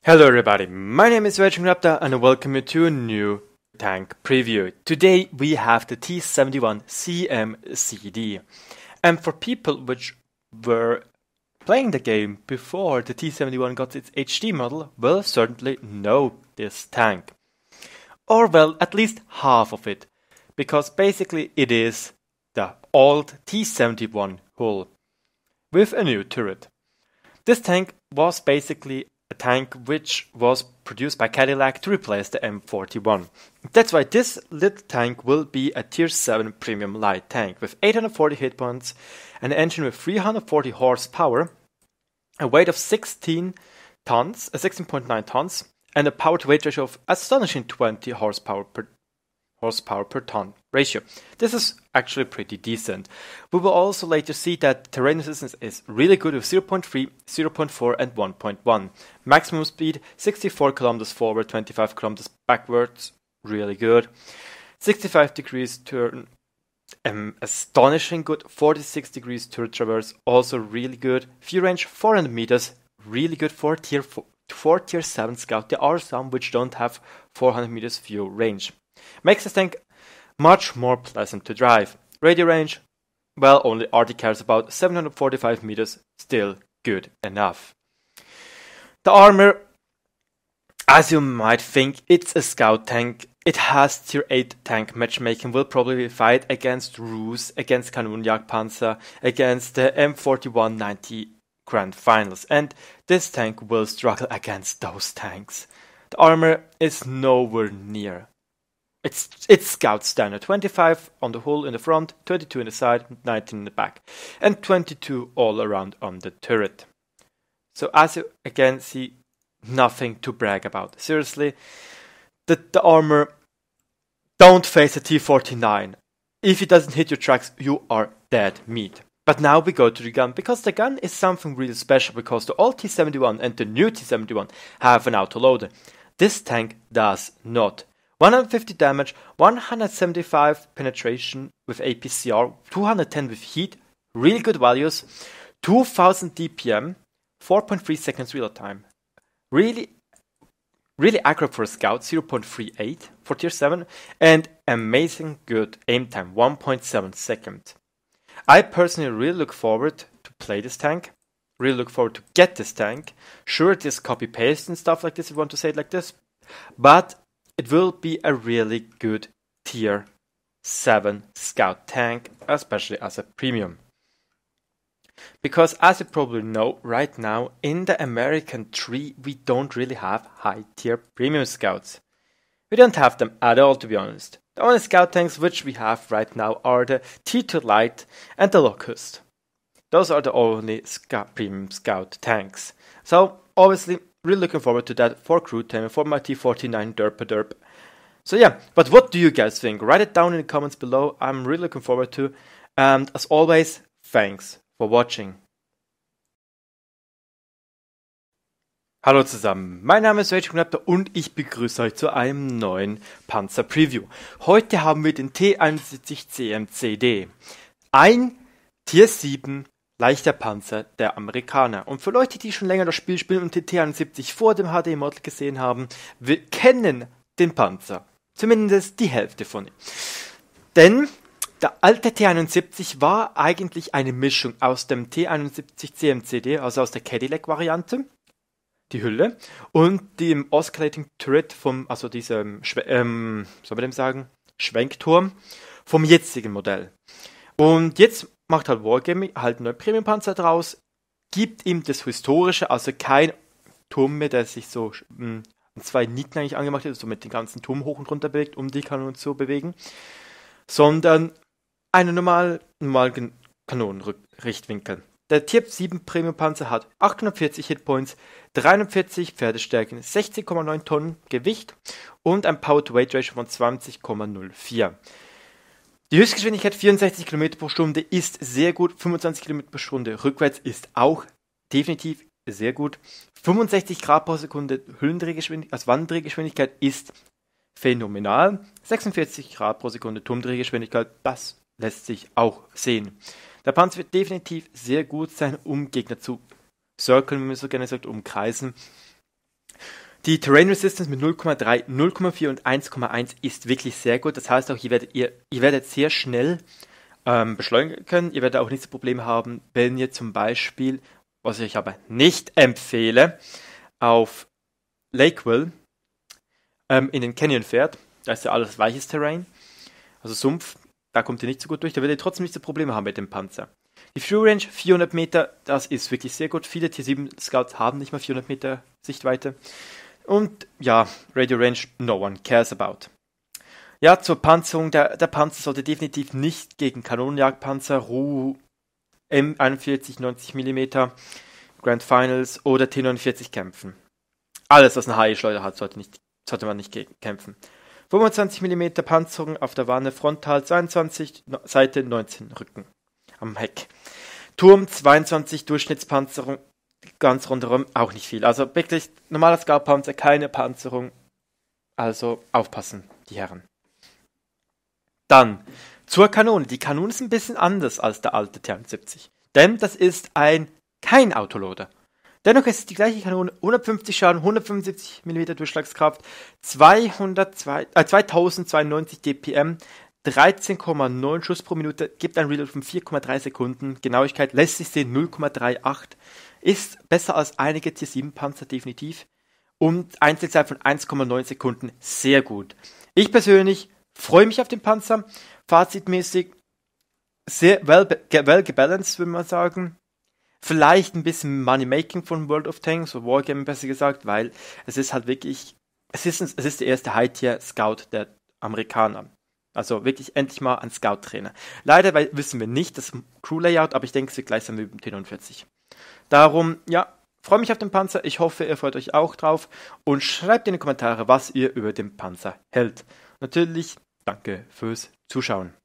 Hello everybody, my name is Raging Raptor and I welcome you to a new tank preview. Today we have the T71CMCD. And for people which were playing the game before the T71 got its HD model will certainly know this tank or well, at least half of it, because basically it is the old T-71 hull with a new turret. This tank was basically a tank which was produced by Cadillac to replace the M41. That's why this little tank will be a tier 7 premium light tank with 840 hit points, an engine with 340 horsepower, a weight of 16 tons, uh, 16.9 tons, and a power to weight ratio of astonishing 20 horsepower per horsepower per ton ratio. This is actually pretty decent. We will also later see that terrain resistance is really good with 0.3, 0.4 and 1.1. Maximum speed 64 kilometers forward, 25 kilometers backwards, really good. 65 degrees turn, um, astonishing good. 46 degrees turn traverse, also really good. View range 400 meters, really good for tier 4, to 4 tier 7 scout, there are some which don't have 400 meters view range. Makes this tank much more pleasant to drive. Radio range, well, only RT cares about 745 meters, still good enough. The armor, as you might think, it's a scout tank. It has tier 8 tank matchmaking, will probably fight against Ruse, against Panzer, against the M4190 grand finals, and this tank will struggle against those tanks. The armor is nowhere near. It's it's scout standard 25 on the hull in the front, 22 in the side, 19 in the back, and 22 all around on the turret. So as you again see, nothing to brag about. Seriously, the, the armor. Don't face a T49. If it doesn't hit your tracks, you are dead meat. But now we go to the gun, because the gun is something really special, because the old T-71 and the new T-71 have an autoloader. This tank does not. 150 damage, 175 penetration with APCR, 210 with heat, really good values, 2000 DPM, 4.3 seconds reload time. Really, really accurate for a scout, 0.38 for tier 7, and amazing good aim time, 1.7 seconds. I personally really look forward to play this tank. Really look forward to get this tank. Sure, it is copy paste and stuff like this, if you want to say it like this. But it will be a really good tier 7 scout tank, especially as a premium. Because as you probably know, right now in the American tree we don't really have high tier premium scouts. We don't have them at all, to be honest. The only scout tanks which we have right now are the T2 Light and the Locust. Those are the only premium scout tanks. So, obviously, really looking forward to that for crew time for my T49 derp derp. So yeah, but what do you guys think? Write it down in the comments below. I'm really looking forward to. And as always, thanks for watching. Hallo zusammen, mein Name ist Rachel Knappter und ich begrüße euch zu einem neuen Panzer Preview. Heute haben wir den T-71CMCD. Ein Tier 7 leichter Panzer der Amerikaner. Und für Leute, die schon länger das Spiel spielen und den T-71 vor dem HD Model gesehen haben, wir kennen den Panzer. Zumindest die Hälfte von ihm. Denn der alte T71 war eigentlich eine Mischung aus dem T71 CMCD, also aus der Cadillac-Variante die Hülle. Und die im ähm, Oscillating Turret vom, also diesem, ähm, ähm, soll man dem sagen, Schwenkturm vom jetzigen Modell. Und jetzt macht halt Wargaming halt einen Premium-Panzer draus, gibt ihm das Historische, also kein Turm mehr, der sich so mh, hm, zwei Nieten eigentlich angemacht hat, so mit dem ganzen Turm hoch und runter bewegt, um die Kanonen zu bewegen, sondern einen normal, normalen Kanonenrichtwinkel der Tier 7 Premium Panzer hat 840 Hitpoints, 340 Pferdestärken, 16,9 Tonnen Gewicht und ein Power-to-Weight-Ratio von 20,04. Die Höchstgeschwindigkeit 64 km pro Stunde ist sehr gut, 25 km pro Stunde rückwärts ist auch definitiv sehr gut. 65 Grad pro Sekunde Hüllendrehgeschwindigkeit, also Wanddrehgeschwindigkeit ist phänomenal. 46 Grad pro Sekunde Turmdrehgeschwindigkeit, das lässt sich auch sehen. Der Panzer wird definitiv sehr gut sein, um Gegner zu circlen, wie man so gerne sagt, umkreisen. Die Terrain Resistance mit 0,3, 0,4 und 1,1 ist wirklich sehr gut. Das heißt auch, ihr werdet, ihr, ihr werdet sehr schnell ähm, beschleunigen können. Ihr werdet auch nicht so Probleme haben, wenn ihr zum Beispiel, was ich aber nicht empfehle, auf Lakeville ähm, in den Canyon fährt. Da ist ja alles weiches Terrain, also Sumpf da kommt ihr nicht so gut durch, da werdet ihr trotzdem nicht so Probleme haben mit dem Panzer. Die Fuel Range 400 Meter, das ist wirklich sehr gut. Viele Tier 7 Scouts haben nicht mal 400 Meter Sichtweite. Und ja, Radio Range, no one cares about. Ja, zur Panzerung, der, der Panzer sollte definitiv nicht gegen Kanonenjagdpanzer, RU M41 90 mm, Grand Finals oder T49 kämpfen. Alles, was eine haie schleuder hat, sollte, nicht, sollte man nicht kämpfen. 25 mm Panzerung auf der Wanne frontal 22, Seite 19 Rücken am Heck. Turm 22 Durchschnittspanzerung ganz rundherum auch nicht viel. Also wirklich normaler Scout-Panzer, keine Panzerung. Also aufpassen, die Herren. Dann zur Kanone. Die Kanone ist ein bisschen anders als der alte TM70. Denn das ist ein kein Autoloader. Dennoch ist es die gleiche Kanone, 150 Schaden, 175 mm Durchschlagskraft, 202, äh, 2092 DPM, 13,9 Schuss pro Minute, gibt ein Reload von 4,3 Sekunden, Genauigkeit lässt sich sehen 0,38, ist besser als einige T7 Panzer definitiv und Einzelzeit von 1,9 Sekunden, sehr gut. Ich persönlich freue mich auf den Panzer, fazitmäßig sehr well, well gebalanced, würde man sagen. Vielleicht ein bisschen Money-Making von World of Tanks oder Wargaming besser gesagt, weil es ist halt wirklich, es ist, es ist der erste High-Tier-Scout der Amerikaner. Also wirklich endlich mal ein Scout-Trainer. Leider weil, wissen wir nicht das Crew-Layout, aber ich denke, es wird gleich sein mit dem T49. Darum, ja, freue mich auf den Panzer. Ich hoffe, ihr freut euch auch drauf. Und schreibt in die Kommentare, was ihr über den Panzer hält. Natürlich, danke fürs Zuschauen.